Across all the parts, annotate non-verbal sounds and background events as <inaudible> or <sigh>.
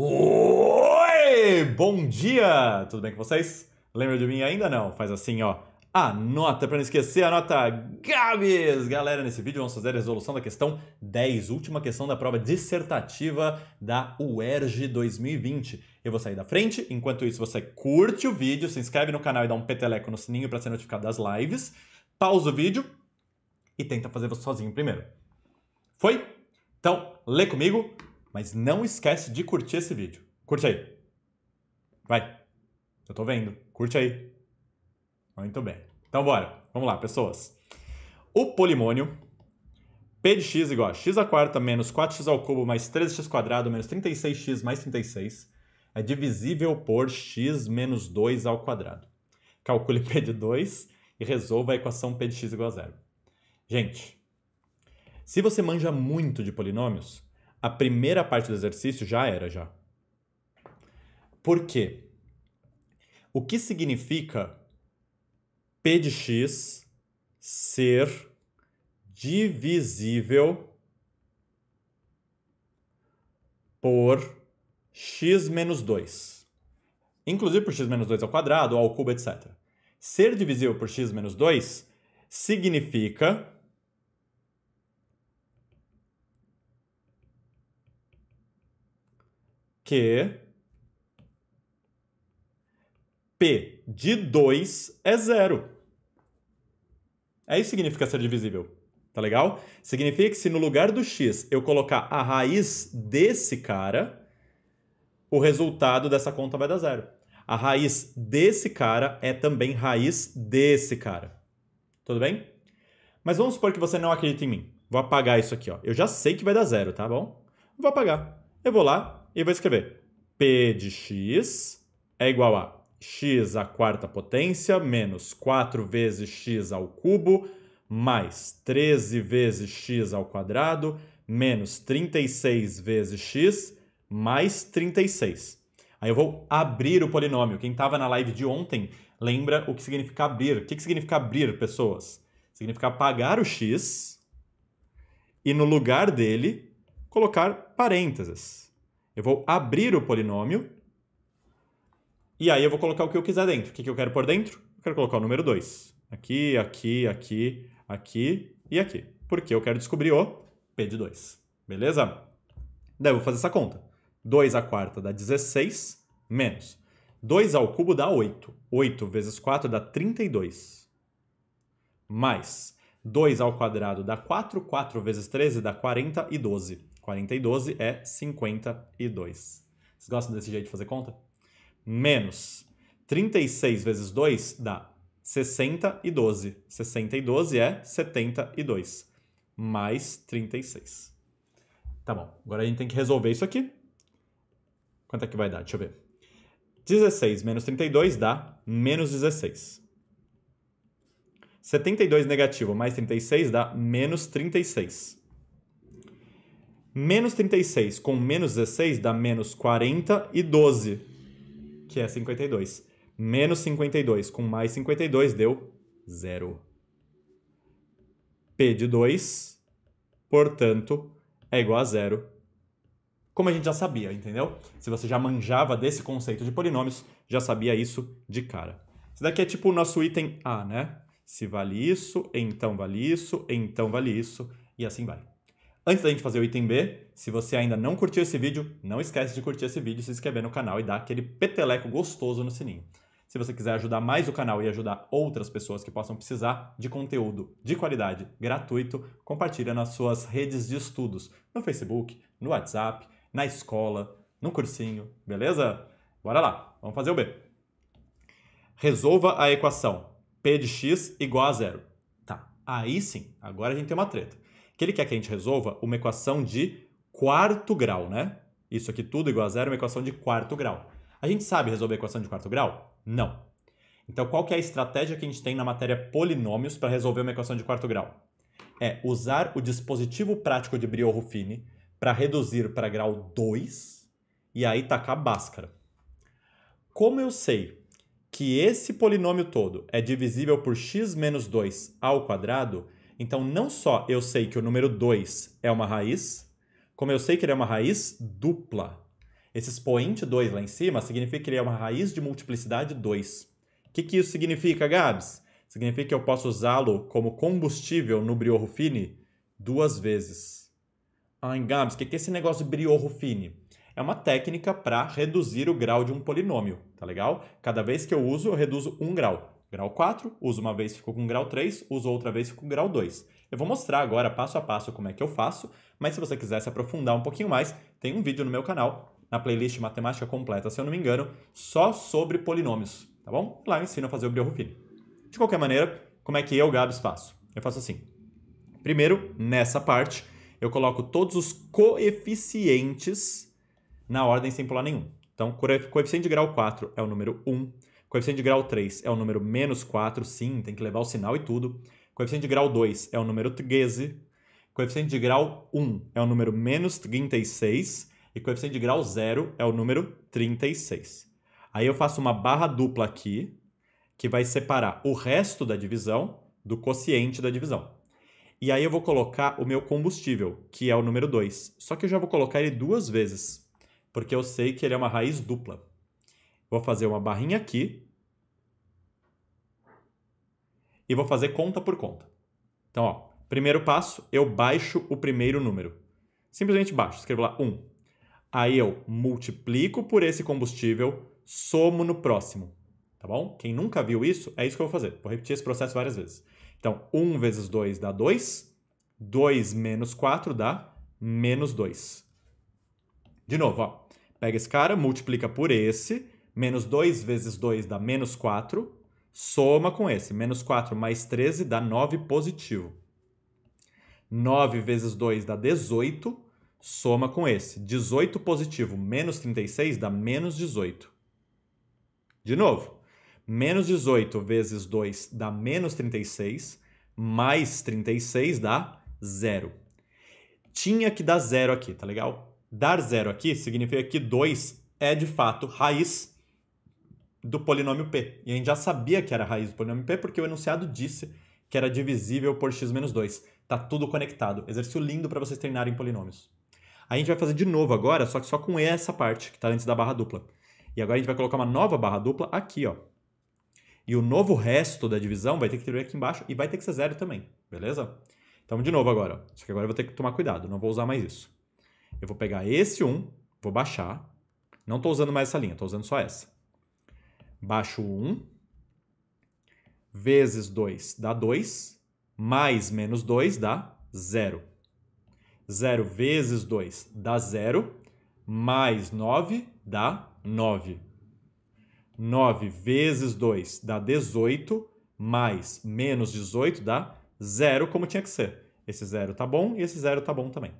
Oi! Bom dia! Tudo bem com vocês? Lembra de mim ainda não? Faz assim, ó. Anota para não esquecer, anota Gabs! Galera, nesse vídeo vamos fazer a resolução da questão 10, última questão da prova dissertativa da UERJ 2020. Eu vou sair da frente, enquanto isso você curte o vídeo, se inscreve no canal e dá um peteleco no sininho para ser notificado das lives, pausa o vídeo e tenta fazer você sozinho primeiro. Foi? Então, lê comigo, mas não esquece de curtir esse vídeo. Curte aí. Vai. Eu tô vendo. Curte aí. Muito bem. Então bora. Vamos lá, pessoas. O polimônio P de x igual a x a quarta menos 4x ao cubo mais 3 x quadrado menos 36x mais 36 é divisível por x menos 2 ao quadrado. Calcule P de 2 e resolva a equação P de x igual a zero. Gente, se você manja muito de polinômios, a primeira parte do exercício já era já. Por quê? O que significa P de x ser divisível por x menos 2? Inclusive por x menos 2 ao quadrado, ao cubo, etc. Ser divisível por x menos 2 significa que P de 2 é zero. É isso que significa ser divisível. Tá legal? Significa que se no lugar do x eu colocar a raiz desse cara, o resultado dessa conta vai dar zero. A raiz desse cara é também raiz desse cara. Tudo bem? Mas vamos supor que você não acredita em mim. Vou apagar isso aqui, ó. Eu já sei que vai dar zero, tá bom? Vou apagar. Eu vou lá, e vou escrever P de x é igual a x à quarta potência menos 4 vezes x ao cubo mais 13 vezes x ao quadrado menos 36 vezes x mais 36. Aí eu vou abrir o polinômio. Quem estava na live de ontem lembra o que significa abrir. O que significa abrir, pessoas? Significa apagar o x e no lugar dele colocar parênteses. Eu vou abrir o polinômio e aí eu vou colocar o que eu quiser dentro. O que, eu quero por dentro? Eu quero colocar o número 2. Aqui, aqui, aqui, aqui e aqui. Porque eu quero descobrir o P de 2. Beleza? Daí eu vou fazer essa conta. 2 à quarta dá 16, menos 2 ao cubo dá 8. 8 vezes 4 dá 32. Mais 2 ao quadrado dá 4, 4 vezes 13 dá 40 e 12. 40 e 12 é 52. Vocês gostam desse jeito de fazer conta? Menos 36 vezes 2 dá 60 e 12. 60 e 12 é 72. Mais 36. Tá bom, agora a gente tem que resolver isso aqui. Quanto é que vai dar? Deixa eu ver. 16 menos 32 dá menos 16. 72 negativo mais 36 dá menos 36. Menos 36 com menos 16 dá menos 40 e 12, que é 52. Menos 52 com mais 52 deu zero. P de 2, portanto, é igual a zero. Como a gente já sabia, entendeu? Se você já manjava desse conceito de polinômios, já sabia isso de cara. Isso daqui é tipo o nosso item A, né? Se vale isso, então vale isso, então vale isso, e assim vai. Antes da gente fazer o item B, se você ainda não curtiu esse vídeo, não esquece de curtir esse vídeo, se inscrever no canal e dar aquele peteleco gostoso no sininho. Se você quiser ajudar mais o canal e ajudar outras pessoas que possam precisar de conteúdo de qualidade gratuito, compartilha nas suas redes de estudos, no Facebook, no WhatsApp, na escola, no cursinho, beleza? Bora lá, vamos fazer o B. Resolva a equação P de x igual a zero. Tá, aí sim, agora a gente tem uma treta que ele quer que a gente resolva uma equação de quarto grau, né? Isso aqui tudo igual a zero é uma equação de quarto grau. A gente sabe resolver a equação de quarto grau? Não. Então, qual que é a estratégia que a gente tem na matéria polinômios para resolver uma equação de quarto grau? É usar o dispositivo prático de Briot-Ruffini para reduzir para grau 2 e aí tacar a báscara. Como eu sei que esse polinômio todo é divisível por x menos 2 ao quadrado, então, não só eu sei que o número 2 é uma raiz, como eu sei que ele é uma raiz dupla. Esse expoente 2 lá em cima significa que ele é uma raiz de multiplicidade 2. O que, que isso significa, Gabs? Significa que eu posso usá-lo como combustível no Briorro Fine duas vezes. Ai, ah, Gabs, o que, que é esse negócio de Briorro Fine? É uma técnica para reduzir o grau de um polinômio, tá legal? Cada vez que eu uso, eu reduzo um grau grau 4, uso uma vez, ficou com grau 3, uso outra vez, ficou com grau 2. Eu vou mostrar agora passo a passo como é que eu faço, mas se você quiser se aprofundar um pouquinho mais, tem um vídeo no meu canal, na playlist Matemática Completa, se eu não me engano, só sobre polinômios, tá bom? Lá eu ensino a fazer o Brioux-Ruffini. De qualquer maneira, como é que eu, Gabs, faço? Eu faço assim. Primeiro, nessa parte, eu coloco todos os coeficientes na ordem sem pular nenhum. Então, coeficiente de grau 4 é o número 1, Coeficiente de grau 3 é o número menos 4, sim, tem que levar o sinal e tudo. Coeficiente de grau 2 é o número 13. Coeficiente de grau 1 é o número menos 36. E coeficiente de grau 0 é o número 36. Aí eu faço uma barra dupla aqui, que vai separar o resto da divisão do quociente da divisão. E aí eu vou colocar o meu combustível, que é o número 2. Só que eu já vou colocar ele duas vezes, porque eu sei que ele é uma raiz dupla. Vou fazer uma barrinha aqui. E vou fazer conta por conta. Então, ó, primeiro passo, eu baixo o primeiro número. Simplesmente baixo, escrevo lá 1. Um. Aí eu multiplico por esse combustível, somo no próximo. Tá bom? Quem nunca viu isso, é isso que eu vou fazer. Vou repetir esse processo várias vezes. Então, 1 um vezes 2 dá 2. 2 menos 4 dá menos 2. De novo, ó. Pega esse cara, multiplica por esse, Menos 2 vezes 2 dá menos 4. Soma com esse. Menos 4 mais 13 dá 9 positivo. 9 vezes 2 dá 18. Soma com esse. 18 positivo menos 36 dá menos 18. De novo. Menos 18 vezes 2 dá menos 36. Mais 36 dá zero. Tinha que dar zero aqui, tá legal? Dar zero aqui significa que 2 é de fato raiz do polinômio p. E a gente já sabia que era a raiz do polinômio p porque o enunciado disse que era divisível por x menos 2. Tá tudo conectado. Exercício lindo para vocês treinarem polinômios. A gente vai fazer de novo agora, só que só com essa parte que está antes da barra dupla. E agora a gente vai colocar uma nova barra dupla aqui, ó. E o novo resto da divisão vai ter que ter aqui embaixo e vai ter que ser zero também, beleza? Então, de novo agora. Só que agora eu vou ter que tomar cuidado, não vou usar mais isso. Eu vou pegar esse 1, vou baixar. Não estou usando mais essa linha, estou usando só essa baixo 1, vezes 2 dá 2, mais menos 2 dá 0. 0 vezes 2 dá 0, mais 9 dá 9. 9 vezes 2 dá 18, mais menos 18 dá 0, como tinha que ser. Esse 0 tá bom e esse 0 tá bom também.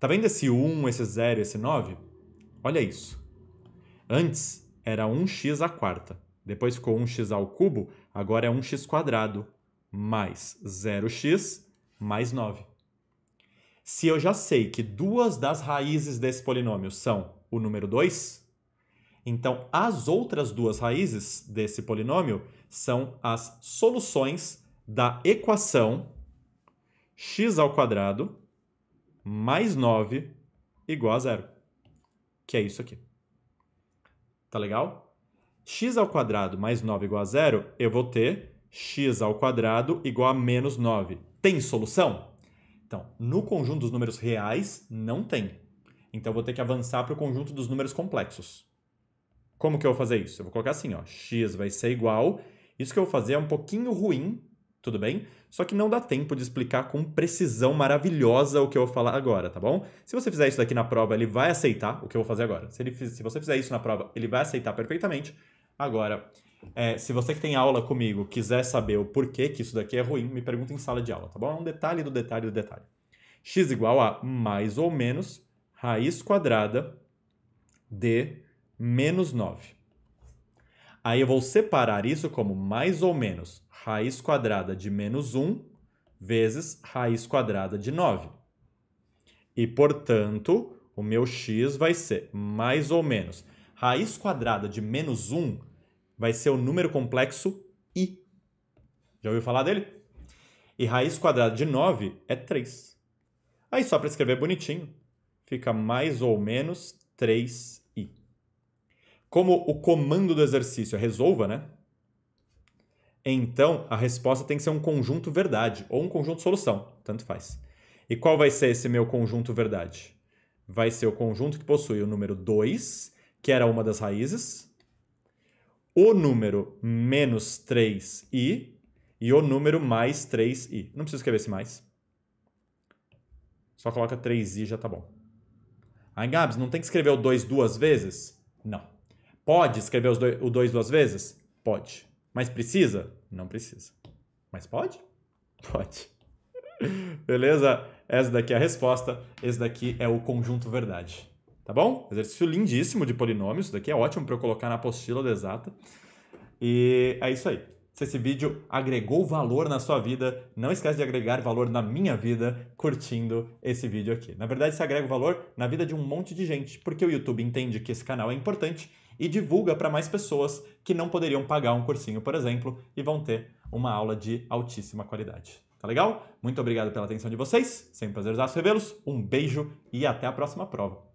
Tá vendo esse 1, esse 0, e esse 9? Olha isso. Antes, era 1x à quarta. Depois ficou 1x ao cubo, agora é 1x quadrado mais 0x mais 9. Se eu já sei que duas das raízes desse polinômio são o número 2, então as outras duas raízes desse polinômio são as soluções da equação x ao quadrado mais 9 igual a zero, que é isso aqui. Tá legal? x ao quadrado mais 9 igual a zero, eu vou ter x ao quadrado igual a menos 9. Tem solução? Então, no conjunto dos números reais, não tem. Então, eu vou ter que avançar para o conjunto dos números complexos. Como que eu vou fazer isso? Eu vou colocar assim, ó, x vai ser igual... Isso que eu vou fazer é um pouquinho ruim, tudo bem? Só que não dá tempo de explicar com precisão maravilhosa o que eu vou falar agora, tá bom? Se você fizer isso daqui na prova, ele vai aceitar o que eu vou fazer agora. Se, ele, se você fizer isso na prova, ele vai aceitar perfeitamente. Agora, é, se você que tem aula comigo quiser saber o porquê que isso daqui é ruim, me pergunta em sala de aula, tá bom? É um detalhe do detalhe do detalhe. x igual a mais ou menos raiz quadrada de menos 9. Aí eu vou separar isso como mais ou menos raiz quadrada de menos 1 vezes raiz quadrada de 9. E, portanto, o meu x vai ser mais ou menos raiz quadrada de menos 1 vai ser o número complexo i. Já ouviu falar dele? E raiz quadrada de 9 é 3. Aí, só para escrever bonitinho, fica mais ou menos 3 como o comando do exercício é resolva, né? Então, a resposta tem que ser um conjunto verdade ou um conjunto solução, tanto faz. E qual vai ser esse meu conjunto verdade? Vai ser o conjunto que possui o número 2, que era uma das raízes, o número menos 3i e o número mais 3i. Não preciso escrever esse mais. Só coloca 3i já tá bom. Ah, Gabs, não tem que escrever o 2 duas vezes? Não. Pode escrever dois, o 2 duas vezes? Pode. Mas precisa? Não precisa. Mas pode? <laughs> Pode. Beleza? Essa daqui é a resposta. Esse daqui é o conjunto verdade. Tá bom? Exercício lindíssimo de polinômios. Isso daqui é ótimo para eu colocar na apostila da exata. E é isso aí. Se esse vídeo agregou valor na sua vida, não esquece de agregar valor na minha vida curtindo esse vídeo aqui. Na verdade, se agrega valor na vida de um monte de gente, porque o YouTube entende que esse canal é importante e divulga para mais pessoas que não poderiam pagar um cursinho, por exemplo, e vão ter uma aula de altíssima qualidade. Tá legal? Muito obrigado pela atenção de vocês, sempre prazer prazerzaço revê-los, um beijo e até a próxima prova.